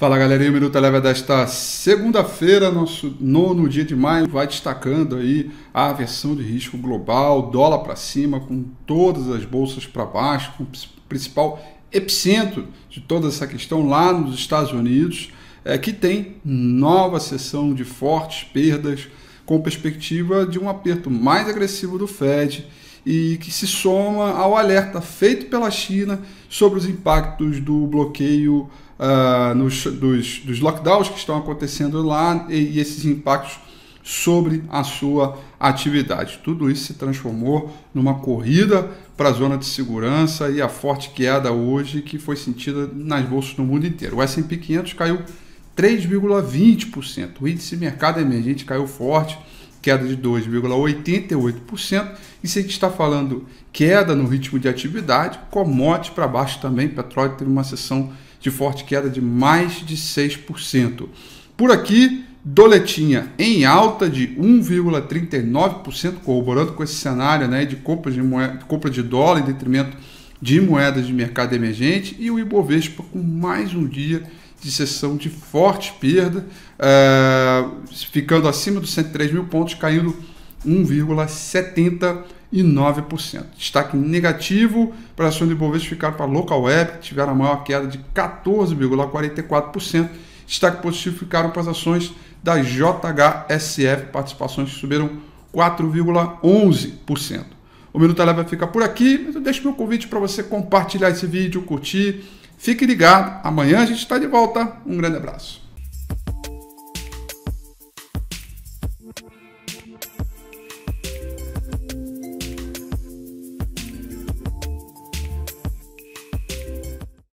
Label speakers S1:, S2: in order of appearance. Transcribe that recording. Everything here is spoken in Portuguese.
S1: Fala galerinha, o Minuto Leve desta tá segunda-feira, nosso nono dia de maio, vai destacando aí a aversão de risco global, dólar para cima, com todas as bolsas para baixo, com o principal epicentro de toda essa questão lá nos Estados Unidos, é, que tem nova sessão de fortes perdas, com perspectiva de um aperto mais agressivo do Fed e que se soma ao alerta feito pela China sobre os impactos do bloqueio uh, nos, dos, dos lockdowns que estão acontecendo lá e, e esses impactos sobre a sua atividade. Tudo isso se transformou numa corrida para a zona de segurança e a forte queda hoje que foi sentida nas bolsas no mundo inteiro. O S&P 500 caiu 3,20%. O índice de mercado emergente caiu forte, queda de 2,88%. E se a gente está falando queda no ritmo de atividade, commodities para baixo também, petróleo teve uma sessão de forte queda de mais de 6%. Por aqui, Doletinha em alta de 1,39%, corroborando com esse cenário né, de, compra de, moeda, compra de dólar em detrimento de moedas de mercado emergente, e o Ibovespa com mais um dia de sessão de forte perda, uh, ficando acima dos 103 mil pontos, caindo 1,70%. Destaque negativo para ações do Ibovespa ficaram para a Local Web, que tiveram a maior queda de 14,44%. Destaque positivo ficaram para as ações da JHSF, participações que subiram 4,11%. O Minuto Eleva fica por aqui, mas eu deixo meu convite para você compartilhar esse vídeo, curtir. Fique ligado, amanhã a gente está de volta. Um grande abraço.